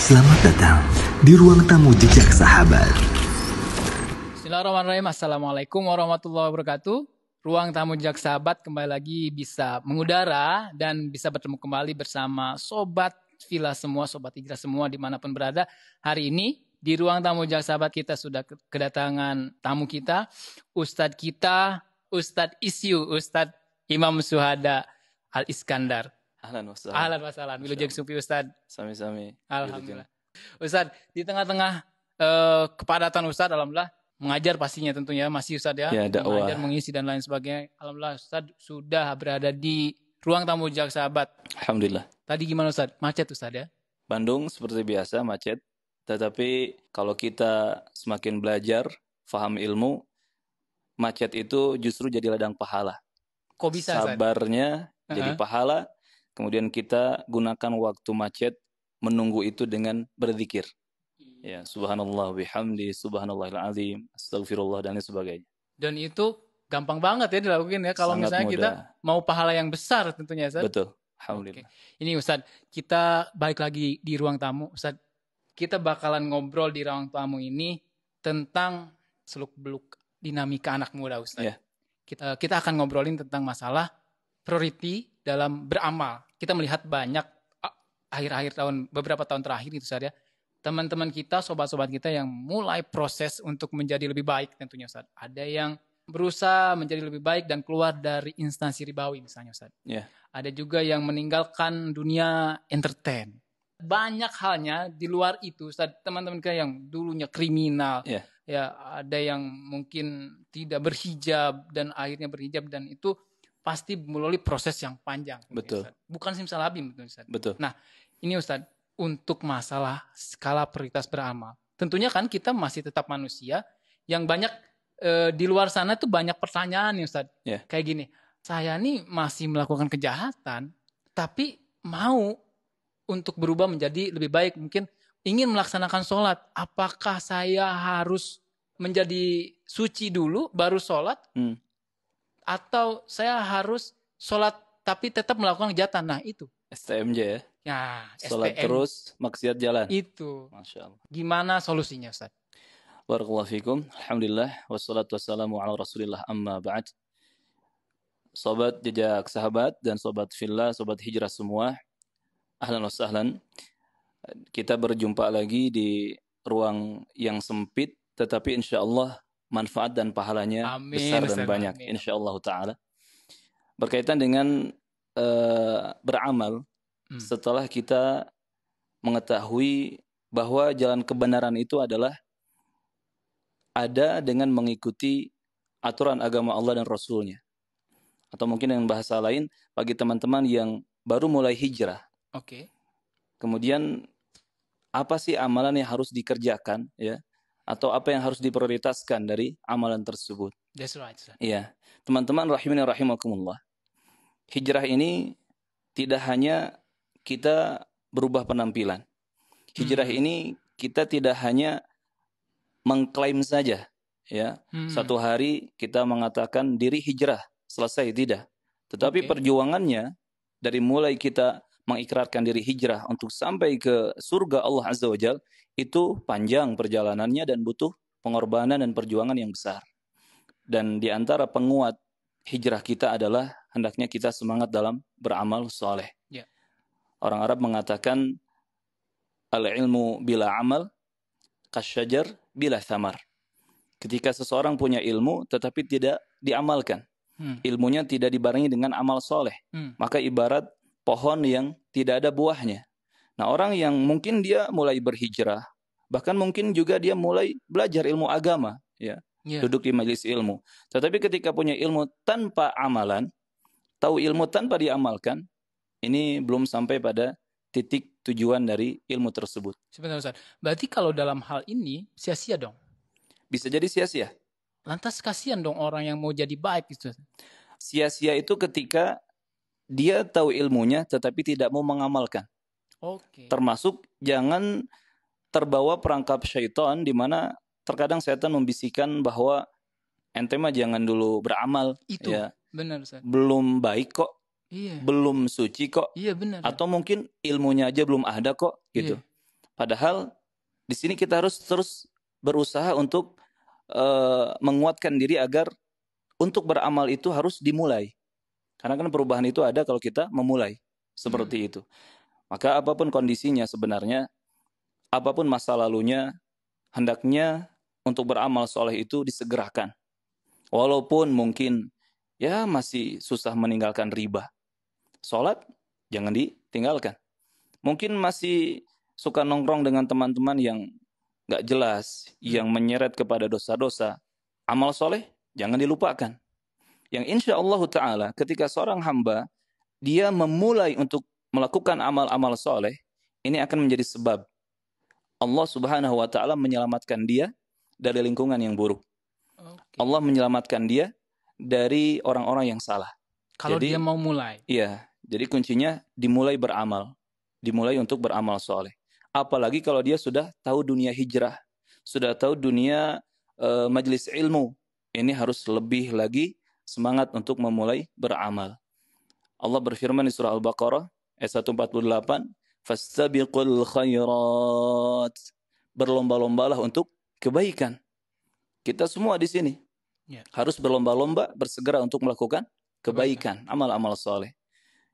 Selamat datang di ruang tamu jejak sahabat. Bismillahirrahmanirrahim. Assalamualaikum warahmatullahi wabarakatuh. Ruang tamu jejak sahabat kembali lagi bisa mengudara dan bisa bertemu kembali bersama sobat villa semua, sobat hijrah semua dimanapun berada. Hari ini di ruang tamu jejak sahabat kita sudah kedatangan tamu kita, Ustadz kita, Ustadz Isyu, Ustadz Imam Suhada Al Iskandar. Ahlan wassalam. Ahlan wassalam. Milo Sumpi Ustaz. Sami-sami. Alhamdulillah. Gitu, gitu. Ustaz, di tengah-tengah uh, kepadatan Ustaz, Alhamdulillah, mengajar pastinya tentunya, masih Ustaz ya. ya dakwah. Mengajar, mengisi, dan lain sebagainya. Alhamdulillah Ustaz sudah berada di ruang tamu jaksa sahabat. Alhamdulillah. Tadi gimana Ustaz? Macet Ustaz ya? Bandung seperti biasa macet. Tetapi kalau kita semakin belajar, faham ilmu, macet itu justru jadi ladang pahala. Kok bisa? Sabarnya Ustaz? jadi uh -huh. pahala, Kemudian kita gunakan waktu macet menunggu itu dengan berzikir. Ya, subhanallah bihamdi, subhanallahil azim, astagfirullah dan lain sebagainya. Dan itu gampang banget ya dilakukan ya kalau Sangat misalnya muda. kita mau pahala yang besar tentunya Ustaz. Betul. Alhamdulillah. Okay. Ini Ustaz, kita balik lagi di ruang tamu. Ustaz, kita bakalan ngobrol di ruang tamu ini tentang seluk-beluk dinamika anak muda Ustaz. Yeah. Kita kita akan ngobrolin tentang masalah priority dalam beramal. Kita melihat banyak akhir-akhir tahun beberapa tahun terakhir itu saja ya. teman-teman kita, sobat-sobat kita yang mulai proses untuk menjadi lebih baik tentunya Ustaz. Ada yang berusaha menjadi lebih baik dan keluar dari instansi ribawi misalnya Ustaz. Yeah. Ada juga yang meninggalkan dunia entertain. Banyak halnya di luar itu Ustaz, teman-teman kita yang dulunya kriminal. Yeah. Ya, ada yang mungkin tidak berhijab dan akhirnya berhijab dan itu pasti melalui proses yang panjang. Betul. Ya, Ustaz. Bukan simsalabim betul Ustaz. Betul. Nah, ini Ustaz, untuk masalah skala prioritas beramal. Tentunya kan kita masih tetap manusia yang banyak e, di luar sana itu banyak pertanyaan nih Ustaz. Yeah. Kayak gini, saya nih masih melakukan kejahatan tapi mau untuk berubah menjadi lebih baik mungkin ingin melaksanakan sholat apakah saya harus menjadi suci dulu baru sholat hmm atau saya harus sholat tapi tetap melakukan kejahatan. Nah itu. STMJ ya? Ya, Sholat STM. terus, maksiat jalan. Itu. Masya Allah. Gimana solusinya Ustaz? Warahmatullahi fikum. Alhamdulillah. Wassalatu wassalamu ala rasulillah amma ba'd. Sobat jejak sahabat dan sobat villa, sobat hijrah semua. Ahlan wa sahlan. Kita berjumpa lagi di ruang yang sempit. Tetapi insya Allah manfaat dan pahalanya amin, besar dan Ustaz, banyak amin. Allah taala berkaitan dengan uh, beramal hmm. setelah kita mengetahui bahwa jalan kebenaran itu adalah ada dengan mengikuti aturan agama Allah dan Rasulnya atau mungkin dengan bahasa lain bagi teman-teman yang baru mulai hijrah oke okay. kemudian apa sih amalan yang harus dikerjakan ya atau apa yang harus diprioritaskan dari amalan tersebut. That's right. Sir. Iya. Teman-teman rahimani rahimakumullah. Hijrah ini tidak hanya kita berubah penampilan. Hijrah hmm. ini kita tidak hanya mengklaim saja ya. Hmm. Satu hari kita mengatakan diri hijrah, selesai tidak. Tetapi okay. perjuangannya dari mulai kita mengikrarkan diri hijrah untuk sampai ke surga Allah Azza wa Jal, itu panjang perjalanannya dan butuh pengorbanan dan perjuangan yang besar. Dan di antara penguat hijrah kita adalah hendaknya kita semangat dalam beramal soleh. Ya. Orang Arab mengatakan al-ilmu bila amal, kasyajar bila samar. Ketika seseorang punya ilmu tetapi tidak diamalkan, hmm. ilmunya tidak dibarengi dengan amal soleh, hmm. maka ibarat pohon yang tidak ada buahnya. Nah, orang yang mungkin dia mulai berhijrah, bahkan mungkin juga dia mulai belajar ilmu agama, ya. Yeah. Duduk di majelis ilmu. Tetapi ketika punya ilmu tanpa amalan, tahu ilmu tanpa diamalkan, ini belum sampai pada titik tujuan dari ilmu tersebut. Sebentar Ustaz. Berarti kalau dalam hal ini sia-sia dong. Bisa jadi sia-sia. Lantas kasihan dong orang yang mau jadi baik itu. Sia-sia itu ketika dia tahu ilmunya tetapi tidak mau mengamalkan. Okay. Termasuk jangan terbawa perangkap syaitan di mana terkadang setan membisikkan bahwa ente mah jangan dulu beramal. Itu. Ya. Benar, Ustaz. Belum baik kok. Iya. Belum suci kok. Iya, benar. Atau mungkin ilmunya aja belum ada kok gitu. Iya. Padahal di sini kita harus terus berusaha untuk uh, menguatkan diri agar untuk beramal itu harus dimulai. Karena kan perubahan itu ada kalau kita memulai seperti hmm. itu. Maka apapun kondisinya sebenarnya, apapun masa lalunya, hendaknya untuk beramal soleh itu disegerakan. Walaupun mungkin ya masih susah meninggalkan riba. Sholat jangan ditinggalkan. Mungkin masih suka nongkrong dengan teman-teman yang gak jelas, yang hmm. menyeret kepada dosa-dosa. Amal soleh jangan dilupakan yang insya Allah Ta'ala ketika seorang hamba dia memulai untuk melakukan amal-amal soleh, ini akan menjadi sebab Allah Subhanahu wa Ta'ala menyelamatkan dia dari lingkungan yang buruk. Okay. Allah menyelamatkan dia dari orang-orang yang salah. Kalau jadi, dia mau mulai. Iya, jadi kuncinya dimulai beramal, dimulai untuk beramal soleh. Apalagi kalau dia sudah tahu dunia hijrah, sudah tahu dunia uh, eh, majelis ilmu, ini harus lebih lagi semangat untuk memulai beramal. Allah berfirman di surah Al-Baqarah ayat 148, "Fastabiqul khairat." Berlomba-lombalah untuk kebaikan. Kita semua di sini yeah. harus berlomba-lomba bersegera untuk melakukan kebaikan, amal-amal soleh.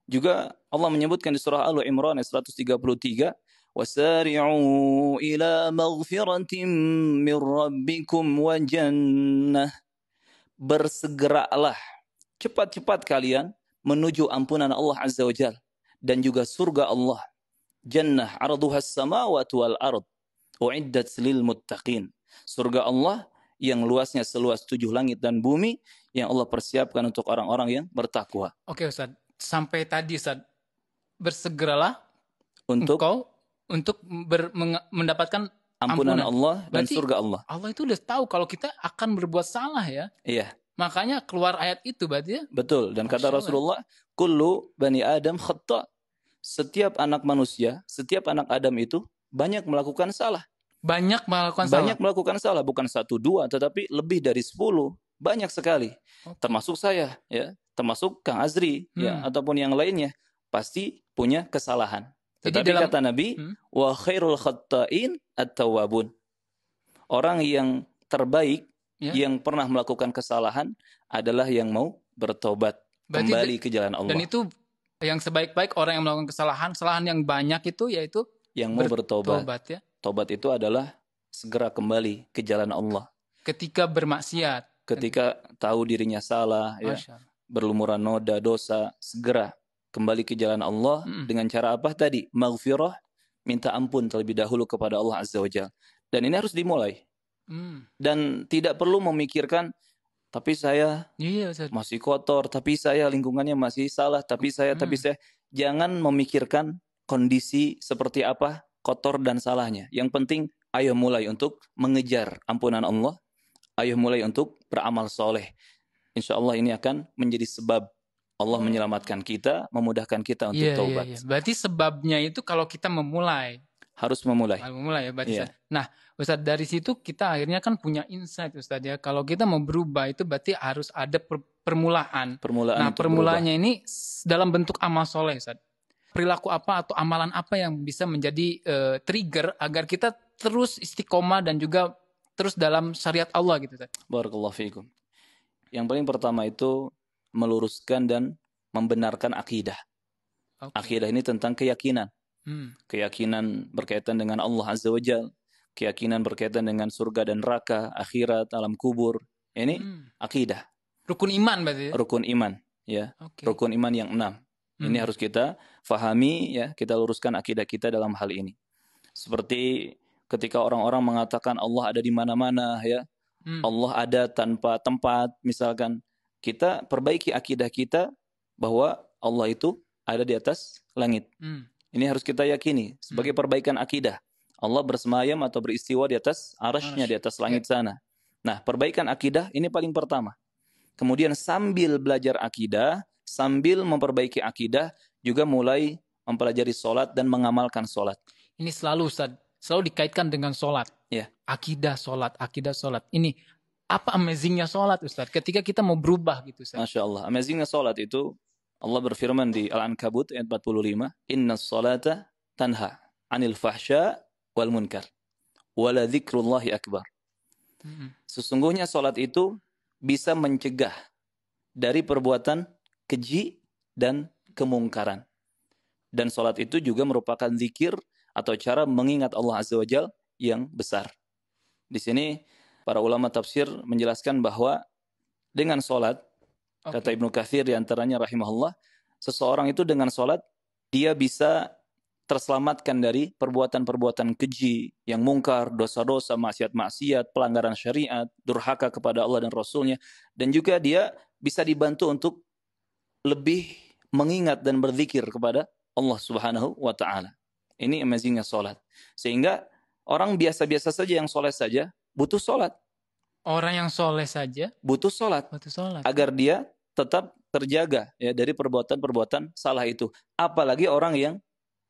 Juga Allah menyebutkan di surah Al Imran ayat 133, "Wasari'u ila maghfiratin min rabbikum wa jannah." bersegeralah cepat-cepat kalian menuju ampunan Allah Azza wa Jal dan juga surga Allah. Jannah arduhas samawati wal ard uiddat lil muttaqin. Surga Allah yang luasnya seluas tujuh langit dan bumi yang Allah persiapkan untuk orang-orang yang bertakwa. Oke Ustaz, sampai tadi Ustaz bersegeralah untuk kau untuk ber, mendapatkan ampunan, ampunan Allah dan Berarti surga Allah. Allah itu udah tahu kalau kita akan berbuat salah ya. Iya. Makanya keluar ayat itu berarti ya. Betul. Dan kata Rasulullah, kullu bani Adam khatta. Setiap anak manusia, setiap anak Adam itu banyak melakukan salah. Banyak melakukan banyak salah. Banyak melakukan salah, bukan satu dua, tetapi lebih dari sepuluh. Banyak sekali. Termasuk saya, ya, termasuk Kang Azri, ya, hmm. ya, ataupun yang lainnya pasti punya kesalahan. Tetapi Jadi dalam, kata Nabi, hmm? wa khairul khatta'in at-tawwabun. Orang yang terbaik ya. yang pernah melakukan kesalahan adalah yang mau bertobat Berarti kembali ke jalan Allah. Dan itu yang sebaik-baik orang yang melakukan kesalahan, kesalahan yang banyak itu yaitu yang mau bertobat. Tobat, ya. tobat itu adalah segera kembali ke jalan Allah. Ketika bermaksiat, ketika tahu dirinya salah, ya, berlumuran noda dosa, segera kembali ke jalan Allah mm. dengan cara apa tadi? Maghfirah, minta ampun terlebih dahulu kepada Allah Azza wa Jalla. Dan ini harus dimulai. Mm. Dan tidak perlu memikirkan tapi saya yeah, masih kotor, tapi saya lingkungannya masih salah, tapi saya mm. tapi saya jangan memikirkan kondisi seperti apa kotor dan salahnya. Yang penting ayo mulai untuk mengejar ampunan Allah, ayo mulai untuk beramal soleh. Insya Allah ini akan menjadi sebab Allah menyelamatkan kita, memudahkan kita untuk yeah, iya, taubat. Yeah, yeah. Berarti sebabnya itu kalau kita memulai. Harus memulai. Memulai ya, berarti. Yeah. Nah, Ustadz dari situ kita akhirnya kan punya insight Ustadz ya. Kalau kita mau berubah itu berarti harus ada per permulaan. Permulaan. Nah, permulaannya ini dalam bentuk amal soleh Ustadz. Perilaku apa atau amalan apa yang bisa menjadi uh, trigger agar kita terus istiqomah dan juga terus dalam syariat Allah gitu Ustadz. Barakallahu fiikum. Yang paling pertama itu meluruskan dan membenarkan akidah. Okay. Akidah ini tentang keyakinan. Hmm. Keyakinan berkaitan dengan Allah Azza wa Jal, keyakinan berkaitan dengan surga dan neraka, akhirat, alam kubur. Ini hmm. akidah. Rukun iman berarti. Ya? Rukun iman, ya. Okay. Rukun iman yang enam. Hmm. Ini harus kita fahami ya, kita luruskan akidah kita dalam hal ini. Seperti ketika orang-orang mengatakan Allah ada di mana-mana ya. Hmm. Allah ada tanpa tempat misalkan. Kita perbaiki akidah kita bahwa Allah itu ada di atas langit. Hmm. Ini harus kita yakini sebagai hmm. perbaikan akidah. Allah bersemayam atau beristiwa di atas arasnya di atas langit ya. sana. Nah, perbaikan akidah ini paling pertama. Kemudian sambil belajar akidah, sambil memperbaiki akidah, juga mulai mempelajari sholat dan mengamalkan sholat. Ini selalu Ustaz, selalu dikaitkan dengan sholat. Ya. Akidah sholat, akidah sholat. Ini apa amazingnya sholat Ustaz? Ketika kita mau berubah gitu Ustaz. Masya Allah. Amazingnya sholat itu Allah berfirman di Al-Ankabut ayat 45. Inna sholata tanha anil fahsya wal munkar. Wala zikrullahi akbar. Sesungguhnya sholat itu bisa mencegah dari perbuatan keji dan kemungkaran. Dan sholat itu juga merupakan zikir atau cara mengingat Allah Azza wa Jal yang besar. Di sini para ulama tafsir menjelaskan bahwa dengan sholat, okay. kata Ibnu Kathir diantaranya rahimahullah, seseorang itu dengan sholat, dia bisa terselamatkan dari perbuatan-perbuatan keji yang mungkar, dosa-dosa, maksiat-maksiat, pelanggaran syariat, durhaka kepada Allah dan Rasulnya. Dan juga dia bisa dibantu untuk lebih mengingat dan berzikir kepada Allah Subhanahu wa taala. Ini amazingnya solat Sehingga orang biasa-biasa saja yang solat saja butuh sholat. Orang yang soleh saja butuh sholat. Butuh sholat. Agar dia tetap terjaga ya dari perbuatan-perbuatan salah itu. Apalagi orang yang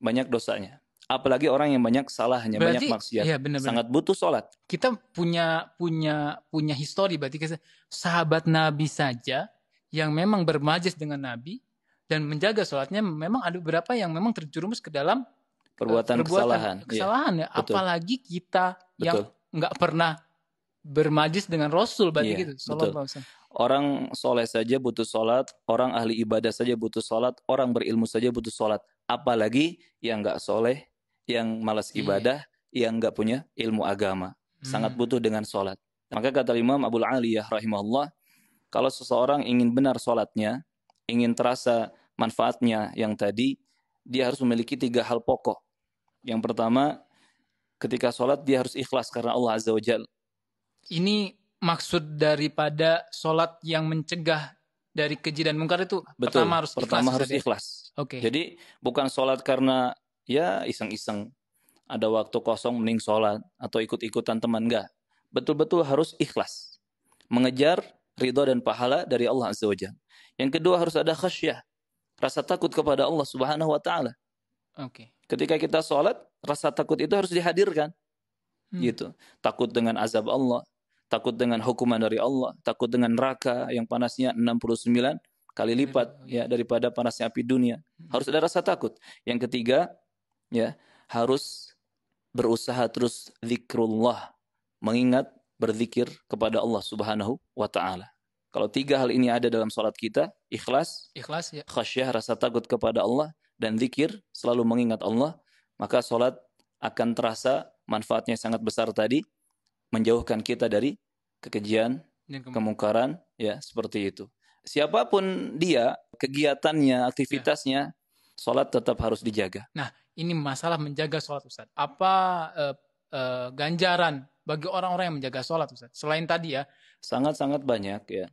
banyak dosanya. Apalagi orang yang banyak salahnya, berarti, banyak maksiat. Ya, bener -bener. Sangat butuh sholat. Kita punya punya punya histori berarti sahabat Nabi saja yang memang bermajis dengan Nabi dan menjaga sholatnya memang ada beberapa yang memang terjerumus ke dalam eh, perbuatan, perbuatan kesalahan. Iya. Kesalahan ya, ya, apalagi kita betul. yang nggak pernah bermajis dengan Rasul berarti yeah, gitu. betul. Orang soleh saja butuh sholat, orang ahli ibadah saja butuh sholat, orang berilmu saja butuh sholat. Apalagi yang nggak soleh, yang malas iya. ibadah, yeah. yang nggak punya ilmu agama. Hmm. Sangat butuh dengan sholat. Maka kata Imam Abu Aliyah rahimahullah, kalau seseorang ingin benar sholatnya, ingin terasa manfaatnya yang tadi, dia harus memiliki tiga hal pokok. Yang pertama, Ketika sholat dia harus ikhlas karena Allah Azza wa Jal. Ini maksud daripada sholat yang mencegah dari keji dan mungkar itu Betul. pertama harus pertama ya? ikhlas. harus ikhlas. Okay. Jadi bukan sholat karena ya iseng-iseng ada waktu kosong mending sholat atau ikut-ikutan teman enggak. Betul-betul harus ikhlas. Mengejar ridho dan pahala dari Allah Azza wa Jal. Yang kedua harus ada khasyah. Rasa takut kepada Allah Subhanahu wa taala. Oke. Okay. Ketika kita sholat, rasa takut itu harus dihadirkan. Hmm. Gitu. Takut dengan azab Allah, takut dengan hukuman dari Allah, takut dengan neraka yang panasnya 69 kali lipat ya, ya daripada panasnya api dunia. Hmm. Harus ada rasa takut. Yang ketiga, ya, harus berusaha terus zikrullah, mengingat berzikir kepada Allah Subhanahu wa taala. Kalau tiga hal ini ada dalam sholat kita, ikhlas, ikhlas ya. khasyah rasa takut kepada Allah, dan zikir, selalu mengingat Allah, maka sholat akan terasa manfaatnya sangat besar tadi, menjauhkan kita dari kekejian, kemungkaran, ya seperti itu. Siapapun dia, kegiatannya, ya. aktivitasnya, ya. sholat tetap harus dijaga. Nah, ini masalah menjaga sholat Ustaz. Apa uh, uh, ganjaran bagi orang-orang yang menjaga sholat Ustaz? Selain tadi ya. Sangat-sangat banyak ya.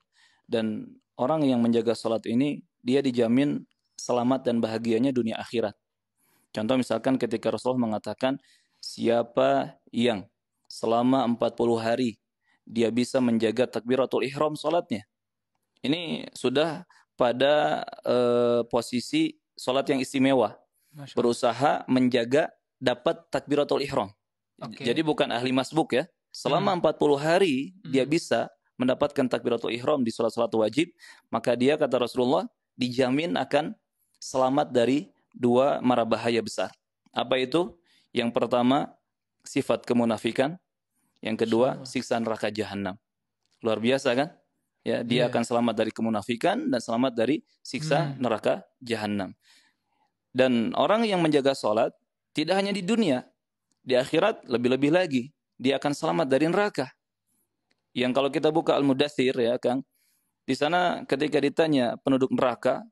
Dan orang yang menjaga sholat ini, dia dijamin selamat dan bahagianya dunia akhirat. Contoh misalkan ketika Rasulullah mengatakan, siapa yang selama 40 hari dia bisa menjaga takbiratul ihram salatnya. Ini sudah pada uh, posisi salat yang istimewa. Berusaha menjaga dapat takbiratul ihram. Okay. Jadi bukan ahli masbuk ya. Selama hmm. 40 hari hmm. dia bisa mendapatkan takbiratul ihram di salat-salat wajib, maka dia kata Rasulullah dijamin akan selamat dari dua mara bahaya besar. Apa itu? Yang pertama, sifat kemunafikan. Yang kedua, siksa neraka jahanam. Luar biasa kan? Ya, dia yeah. akan selamat dari kemunafikan dan selamat dari siksa hmm. neraka jahanam. Dan orang yang menjaga sholat tidak hanya di dunia, di akhirat lebih-lebih lagi dia akan selamat dari neraka. Yang kalau kita buka Al-Mudathir ya Kang, di sana ketika ditanya penduduk neraka,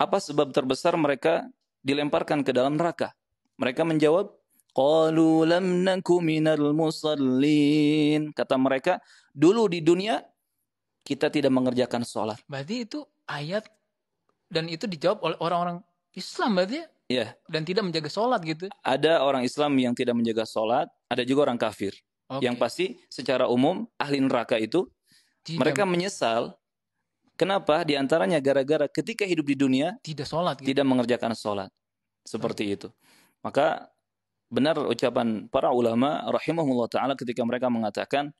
apa sebab terbesar mereka dilemparkan ke dalam neraka? Mereka menjawab, Qalu lam naku minal musallin. Kata mereka, dulu di dunia kita tidak mengerjakan sholat. Berarti itu ayat dan itu dijawab oleh orang-orang Islam berarti ya? Yeah. Dan tidak menjaga sholat gitu. Ada orang Islam yang tidak menjaga sholat, ada juga orang kafir. Okay. Yang pasti secara umum ahli neraka itu tidak. mereka menyesal Kenapa? Di antaranya gara-gara ketika hidup di dunia tidak sholat, gitu. tidak mengerjakan sholat seperti iya. itu. Maka benar ucapan para ulama rahimahullah taala ketika mereka mengatakan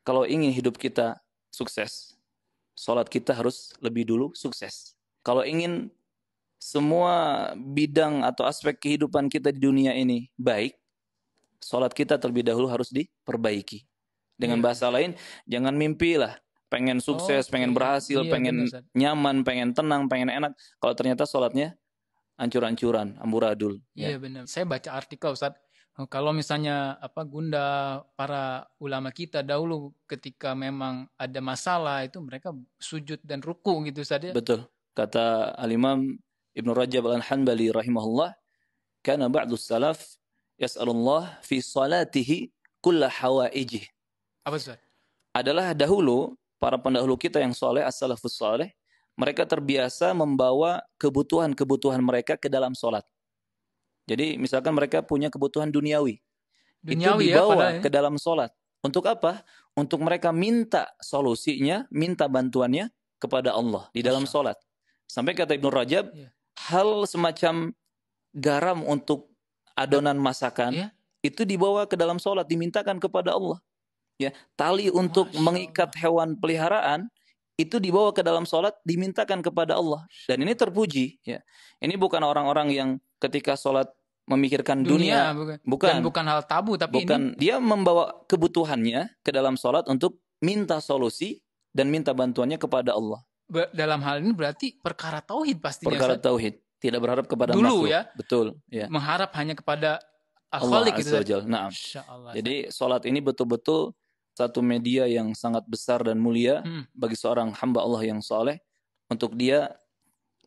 kalau ingin hidup kita sukses, sholat kita harus lebih dulu sukses. Kalau ingin semua bidang atau aspek kehidupan kita di dunia ini baik, sholat kita terlebih dahulu harus diperbaiki. Dengan iya. bahasa lain, jangan mimpilah pengen sukses, oh, pengen berhasil, iya, pengen nyaman, pengen tenang, pengen enak. Kalau ternyata sholatnya ancur-ancuran, amburadul. Iya ya. benar. Saya baca artikel Ustaz, kalau misalnya apa gunda para ulama kita dahulu ketika memang ada masalah itu mereka sujud dan ruku gitu saja. Ya. Betul. Kata Al-Imam Ibnu Rajab Al-Hanbali rahimahullah, "Kana ba'du salaf yas'alullah fi salatihi kulla hawaijih." Apa Ustaz? Adalah dahulu para pendahulu kita yang soleh, as-salafus soleh, mereka terbiasa membawa kebutuhan-kebutuhan mereka ke dalam sholat. Jadi misalkan mereka punya kebutuhan duniawi, duniawi itu ya, dibawa ya, ke dalam sholat. Untuk apa? Untuk mereka minta solusinya, minta bantuannya kepada Allah di dalam sholat. Sampai kata Ibnu Rajab, ya. hal semacam garam untuk adonan masakan ya. itu dibawa ke dalam sholat, dimintakan kepada Allah ya tali untuk mengikat hewan peliharaan itu dibawa ke dalam sholat dimintakan kepada Allah dan ini terpuji ya ini bukan orang-orang yang ketika sholat memikirkan dunia, dunia bukan. bukan dan bukan hal tabu tapi bukan ini... dia membawa kebutuhannya ke dalam sholat untuk minta solusi dan minta bantuannya kepada Allah dalam hal ini berarti perkara tauhid pastinya perkara tauhid tidak berharap kepada dulu makhluk. ya betul ya mengharap hanya kepada Allah gitu. Nah, Jadi sholat ini betul-betul satu media yang sangat besar dan mulia hmm. bagi seorang hamba Allah yang soleh untuk dia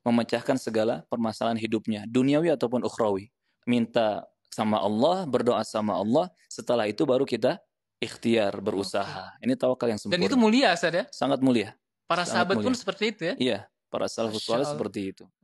memecahkan segala permasalahan hidupnya duniawi ataupun ukhrawi minta sama Allah berdoa sama Allah setelah itu baru kita ikhtiar berusaha ini tawakal yang sempurna dan itu mulia Ustaz ya? sangat mulia para sangat sahabat mulia. pun seperti itu ya iya para salafus seperti itu